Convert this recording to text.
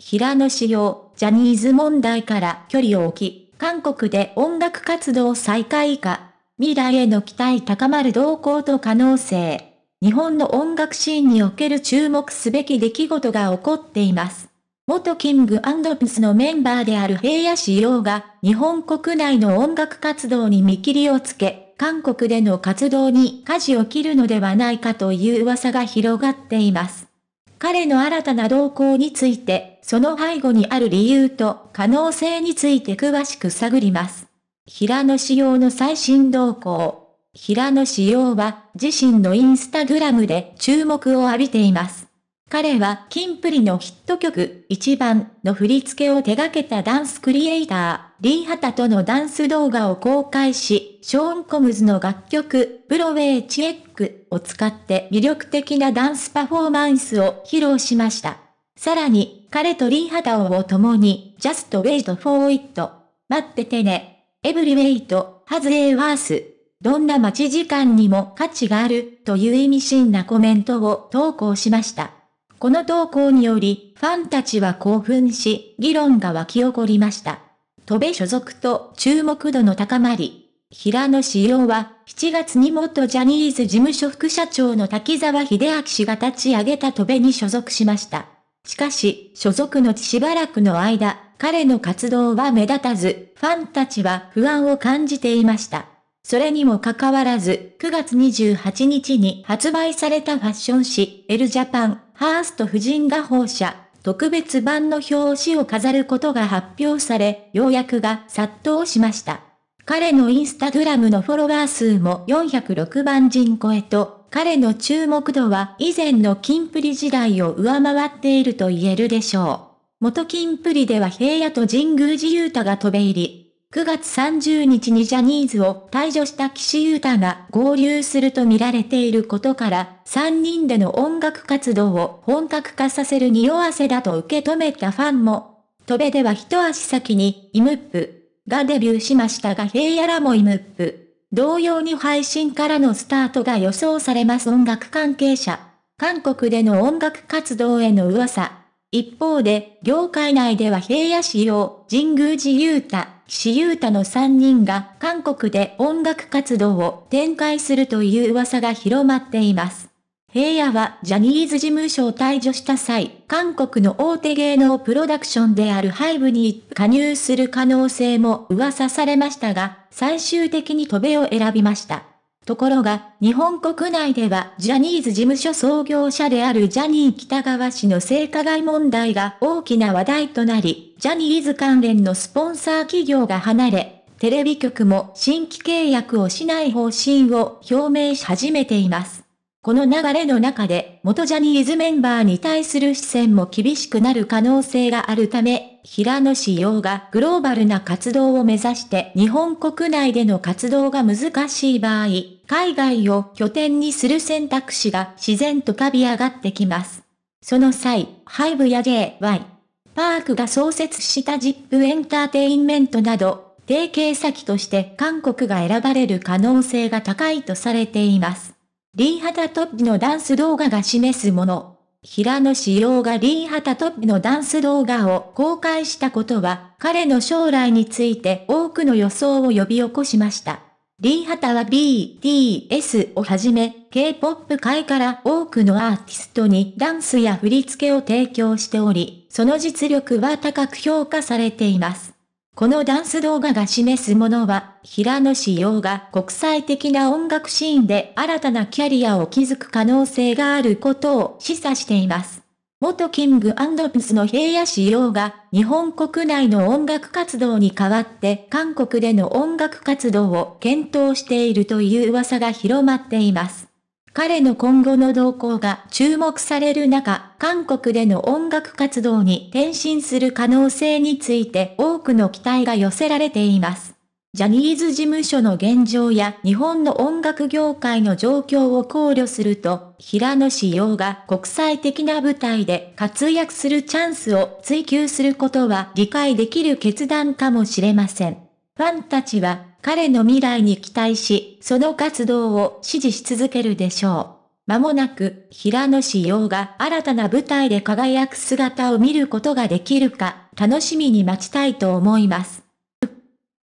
平野紫耀、ジャニーズ問題から距離を置き、韓国で音楽活動再開か、未来への期待高まる動向と可能性。日本の音楽シーンにおける注目すべき出来事が起こっています。元キングピスのメンバーである平野紫耀が、日本国内の音楽活動に見切りをつけ、韓国での活動に舵を切るのではないかという噂が広がっています。彼の新たな動向について、その背後にある理由と可能性について詳しく探ります。平野紫耀の最新動向。平野紫耀は自身のインスタグラムで注目を浴びています。彼はキンプリのヒット曲、一番の振り付けを手掛けたダンスクリエイター、リー・ハタとのダンス動画を公開し、ショーン・コムズの楽曲、ブロウェイ・チェックを使って魅力的なダンスパフォーマンスを披露しました。さらに、彼とリー・ハタを共に、Just Wait for It、待っててね、Every Wait, Has a Worth、どんな待ち時間にも価値があるという意味深なコメントを投稿しました。この投稿により、ファンたちは興奮し、議論が沸き起こりました。戸部所属と注目度の高まり。平野志陽は、7月に元ジャニーズ事務所副社長の滝沢秀明氏が立ち上げた戸部に所属しました。しかし、所属のしばらくの間、彼の活動は目立たず、ファンたちは不安を感じていました。それにもかかわらず、9月28日に発売されたファッション誌、エルジャパンハースト夫人が放射、特別版の表紙を飾ることが発表され、要約が殺到しました。彼のインスタグラムのフォロワー数も406万人超えと、彼の注目度は以前のキンプリ時代を上回っていると言えるでしょう。元キンプリでは平野と神宮寺勇太が飛べ入り、9月30日にジャニーズを退場した岸優太が合流すると見られていることから、3人での音楽活動を本格化させる匂わせだと受け止めたファンも、戸部では一足先に、イムップがデビューしましたが平野らもイムップ。同様に配信からのスタートが予想されます音楽関係者。韓国での音楽活動への噂。一方で、業界内では平野志陽、神宮寺勇太、岸優太の3人が韓国で音楽活動を展開するという噂が広まっています。平野はジャニーズ事務所を退場した際、韓国の大手芸能プロダクションであるハイブに加入する可能性も噂されましたが、最終的に戸米を選びました。ところが、日本国内ではジャニーズ事務所創業者であるジャニー北川氏の性加害問題が大きな話題となり、ジャニーズ関連のスポンサー企業が離れ、テレビ局も新規契約をしない方針を表明し始めています。この流れの中で、元ジャニーズメンバーに対する視線も厳しくなる可能性があるため、平野志陽がグローバルな活動を目指して日本国内での活動が難しい場合、海外を拠点にする選択肢が自然と浮かび上がってきます。その際、ハイブや JY、パークが創設したジップエンターテインメントなど、提携先として韓国が選ばれる可能性が高いとされています。リーハタトップのダンス動画が示すもの。平野志陽がリーハタトップのダンス動画を公開したことは、彼の将来について多くの予想を呼び起こしました。リハタは BTS をはじめ、K-POP 界から多くのアーティストにダンスや振り付けを提供しており、その実力は高く評価されています。このダンス動画が示すものは、平野紫耀が国際的な音楽シーンで新たなキャリアを築く可能性があることを示唆しています。元キングピスの平野紫耀が日本国内の音楽活動に代わって韓国での音楽活動を検討しているという噂が広まっています。彼の今後の動向が注目される中、韓国での音楽活動に転身する可能性について多くの期待が寄せられています。ジャニーズ事務所の現状や日本の音楽業界の状況を考慮すると、平野紫耀が国際的な舞台で活躍するチャンスを追求することは理解できる決断かもしれません。ファンたちは彼の未来に期待し、その活動を支持し続けるでしょう。まもなく、平野紫耀が新たな舞台で輝く姿を見ることができるか、楽しみに待ちたいと思います。